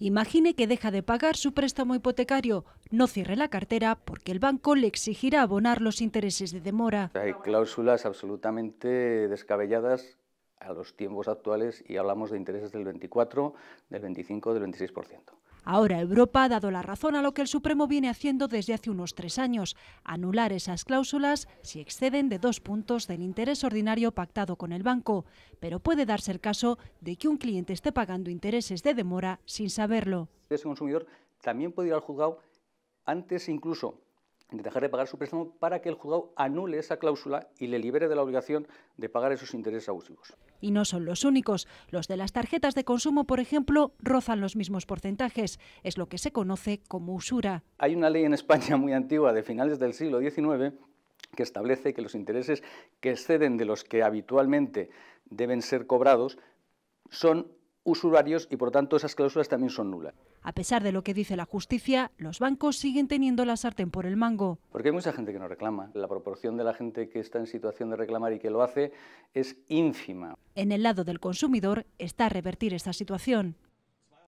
Imagine que deja de pagar su préstamo hipotecario. No cierre la cartera porque el banco le exigirá abonar los intereses de demora. Hay cláusulas absolutamente descabelladas a los tiempos actuales y hablamos de intereses del 24, del 25, del 26%. Ahora Europa ha dado la razón a lo que el Supremo viene haciendo desde hace unos tres años, anular esas cláusulas si exceden de dos puntos del interés ordinario pactado con el banco, pero puede darse el caso de que un cliente esté pagando intereses de demora sin saberlo. Ese consumidor también puede ir al juzgado antes incluso de dejar de pagar su préstamo para que el juzgado anule esa cláusula y le libere de la obligación de pagar esos intereses abusivos. Y no son los únicos. Los de las tarjetas de consumo, por ejemplo, rozan los mismos porcentajes. Es lo que se conoce como usura. Hay una ley en España muy antigua de finales del siglo XIX que establece que los intereses que exceden de los que habitualmente deben ser cobrados son Usuarios y por tanto esas cláusulas también son nulas. A pesar de lo que dice la justicia, los bancos siguen teniendo la sartén por el mango. Porque hay mucha gente que no reclama. La proporción de la gente que está en situación de reclamar y que lo hace es ínfima. En el lado del consumidor está revertir esta situación.